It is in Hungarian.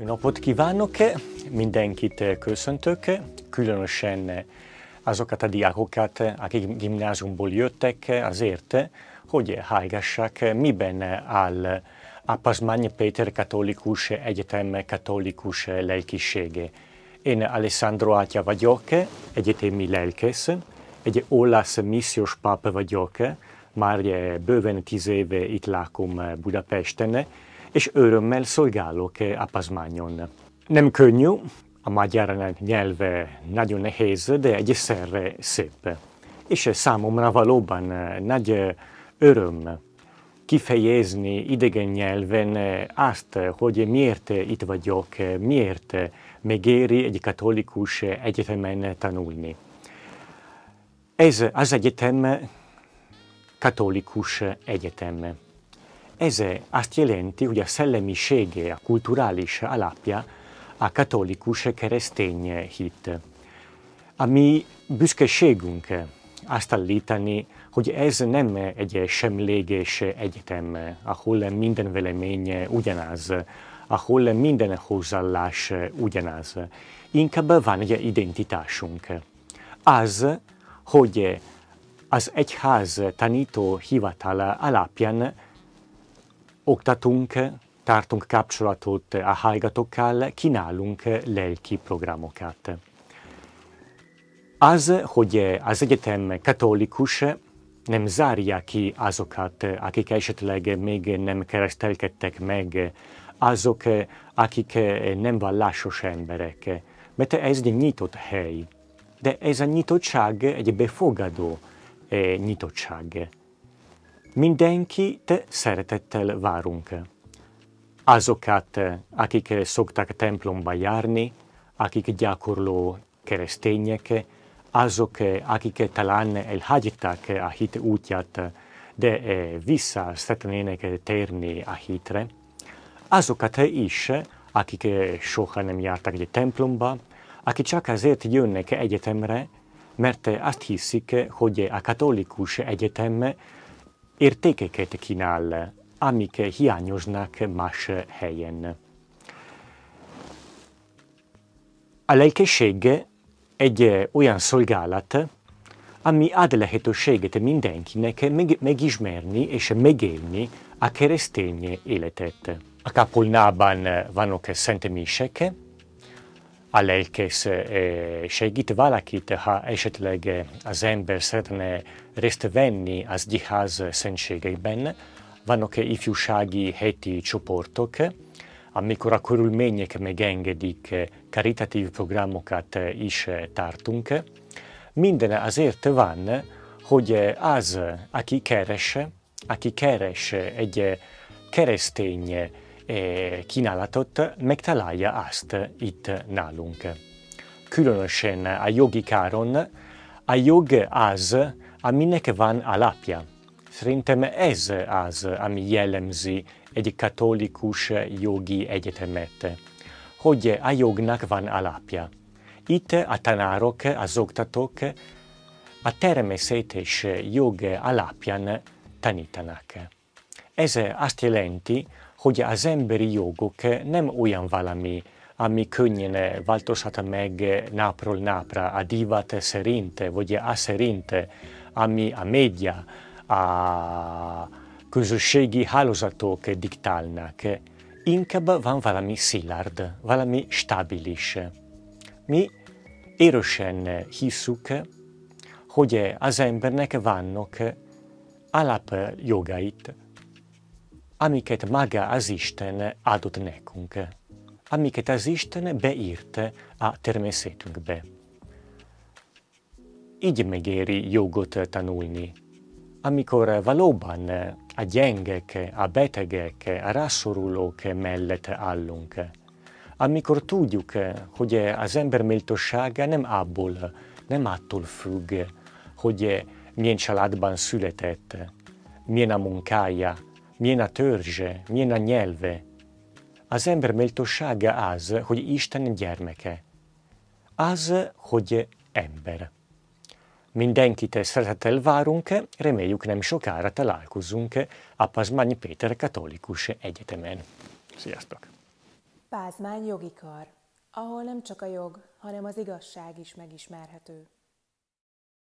Jó napot kívánok! Mindenkit eh, köszöntök, különösen eh, azokat a diákokat, eh, akik gimnáziumból jöttek azért, hogy hallgassák, miben áll a Pazmány Péter katolikus egyetem katolikus lelkisége. Én Alessandro Atya vagyok, egyetemi lelkész, egy olasz missziós pap vagyok, már bőven tíz éve itt lakom Budapesten, és örömmel szolgálok eh, a pazmányon. Nem könnyű, a magyar nyelve nagyon nehéz, de egyszerre szép. És számomra valóban eh, nagy eh, öröm kifejezni idegen nyelven azt, hogy miért itt vagyok, miért megéri egy katolikus egyetemen tanulni. Ez az egyetem katolikus egyetem jelenti, hogy a szellemisége, a kulturális alapja a katolikus keresztény hit. A mi büszkeségünk azt állítani, hogy ez nem egy semleges egyetem, ahol minden velemény ugyanaz, ahol minden hozzállás ugyanaz. Inkább van egy identitásunk. Az, hogy az egyház tanító hivatala alapján oktatunk, tartunk kapcsolatot a hallgatókkal, kínálunk lelki programokat. Az, hogy az egyetem katolikus, nem zárja ki azokat, akik esetleg még nem keresztelkedtek meg, azok, akik nem vallásos emberek, mert ez egy nyitott hely. De ez a nyitottság egy befogadó eh, nyitottság. Mindenkit szeretettel várunk. Azokat, akik szoktak templomba járni, akik gyakorló keresztények, azok, akik talán elhagyták a hit útját, de eh, vissza szeretnének térni a hitre, azokat is, akik eh, soha nem jártak egy templomba, akik csak azért jönnek egyetemre, mert azt hiszik, hogy a katolikus egyetem értékeket kínál, amik hiányoznak más helyen. A lelkesség egy olyan szolgálat, ami ad lehetőséget mindenkinek meg, megismerni és megélni a keresztény életet. A Kapolnában vannak szent Αλλά segít valakit, ha esetleg az ember szeretne részt venni az gyház szentségeiben, vannak ifjúsági heti csoportok, amikor a körülmények megengedik, karitatív programokat is tartunk. Minden azért van, hogy az, aki keres, aki keres egy keresztény E, kínálatot megtalálja azt itt nálunk. Különösen a jogi káron a jog az, aminek van alapja. Szerintem ez az, ami jellemzi egy katolikus jogi egyetemet, hogy a jognak van alapja. Itt a tanárok, az oktatók a természetes jog alapján tanítanak. Ez azt jelenti, hogy az emberi jogok nem olyan valami, ami könnyen eh, változhat meg eh, napról napra, a divat szerint, vagy a szerint, ami a média, a közösségi hálózatok diktálnak. Inkább van valami szilárd, valami stabilis. Mi erősen hiszük, hogy az embernek vannak alapjogait, amiket maga az Isten adott nekünk, amiket az Isten beírt a természetünkbe. Így megéri jogot tanulni, amikor valóban a gyengek, a betegek, a rászorulók mellett állunk, amikor tudjuk, hogy az ember méltósága nem abból, nem attól függ, hogy milyen családban született, milyen a munkája, milyen a törzse, milyen a nyelve. Az ember méltósága az, hogy Isten gyermeke. Az, hogy ember. Mindenkit szeretettel várunk, reméljük nem sokára találkozunk a Pazmány Péter Katolikus Egyetemen. Sziasztok! Pázmány jogi kar, ahol nem csak a jog, hanem az igazság is megismerhető.